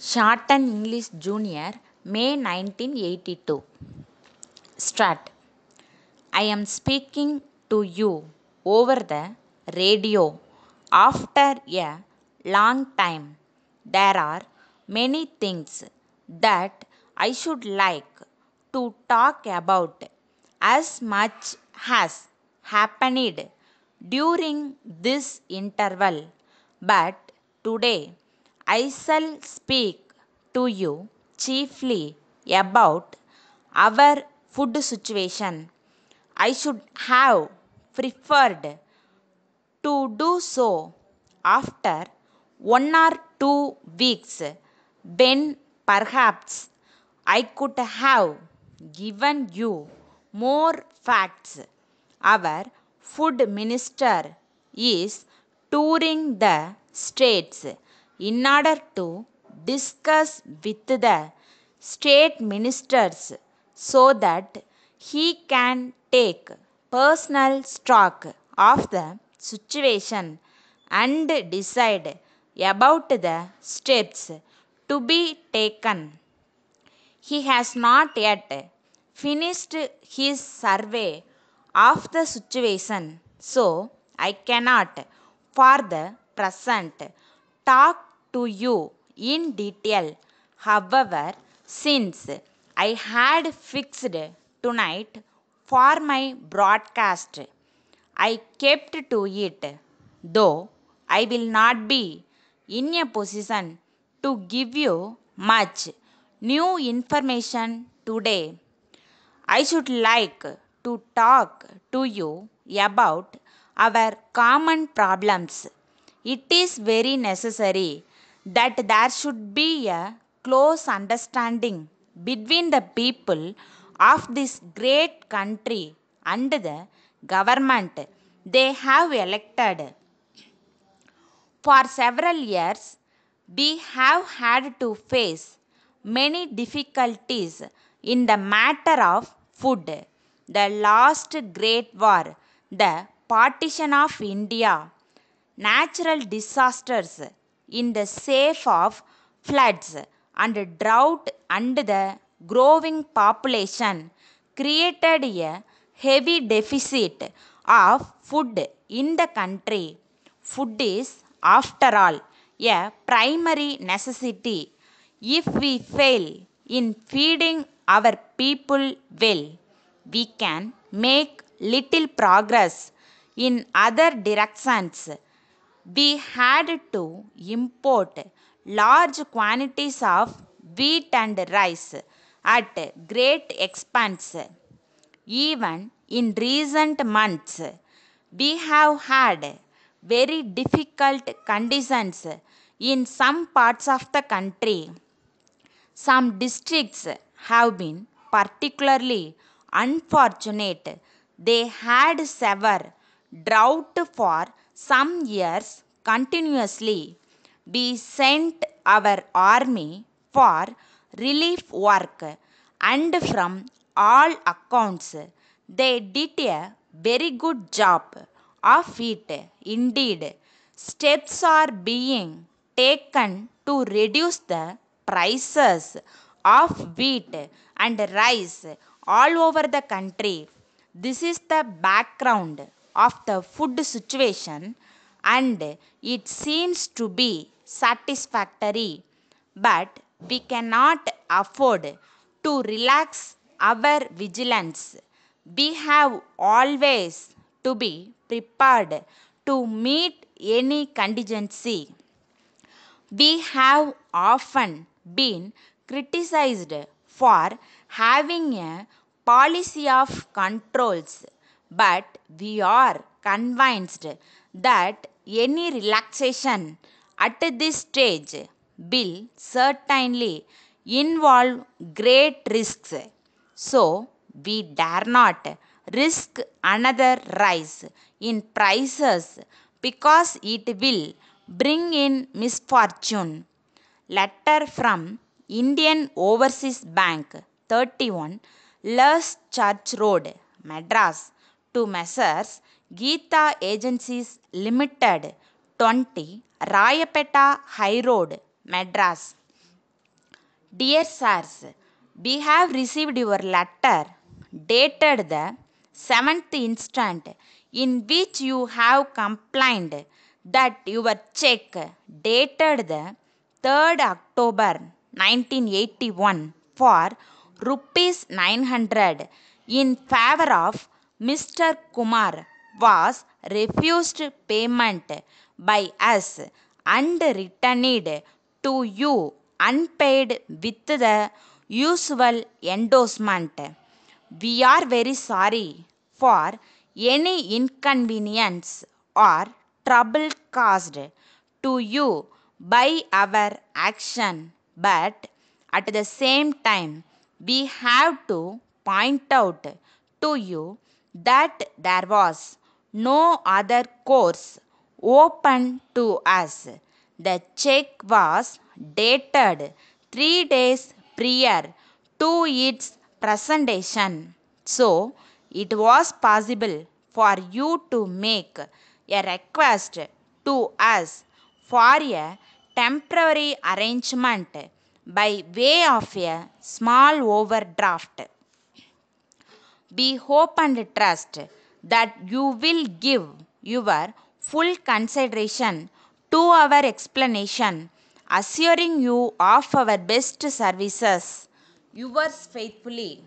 Shorten English Junior, May 1982. Strat. I am speaking to you over the radio. After a long time, there are many things that I should like to talk about. As much has happened during this interval, but today I shall speak to you chiefly about our food situation. I should have preferred to do so after one or two weeks, then perhaps I could have given you more facts. Our food minister is touring the states in order to discuss with the state ministers so that he can take personal stock of the situation and decide about the steps to be taken. He has not yet finished his survey of the situation, so I cannot for the present talk to you in detail. However, since I had fixed tonight for my broadcast, I kept to it, though I will not be in a position to give you much new information today. I should like to talk to you about our common problems. It is very necessary that there should be a close understanding between the people of this great country and the government they have elected. For several years, we have had to face many difficulties in the matter of food. The last great war, the partition of India, natural disasters, in the safe of floods and drought and the growing population created a heavy deficit of food in the country. Food is, after all, a primary necessity. If we fail in feeding our people well, we can make little progress in other directions we had to import large quantities of wheat and rice at great expense. Even in recent months, we have had very difficult conditions in some parts of the country. Some districts have been particularly unfortunate. They had severe drought for some years continuously, we sent our army for relief work and from all accounts they did a very good job of it. Indeed, steps are being taken to reduce the prices of wheat and rice all over the country. This is the background of the food situation and it seems to be satisfactory but we cannot afford to relax our vigilance. We have always to be prepared to meet any contingency. We have often been criticized for having a policy of controls but we are convinced that any relaxation at this stage will certainly involve great risks. So, we dare not risk another rise in prices because it will bring in misfortune. Letter from Indian Overseas Bank 31 Lurs Church Road, Madras to Messrs. Geeta Agencies Limited, 20 Rayapeta High Road, Madras. Dear Sirs, we have received your letter dated the 7th instant in which you have complained that your check dated the 3rd October 1981 for rupees 900 in favor of Mr. Kumar was refused payment by us and returned to you unpaid with the usual endorsement. We are very sorry for any inconvenience or trouble caused to you by our action, but at the same time, we have to point out to you that there was no other course open to us. The check was dated three days prior to its presentation. So, it was possible for you to make a request to us for a temporary arrangement by way of a small overdraft be hope and trust that you will give your full consideration to our explanation, assuring you of our best services. Yours faithfully.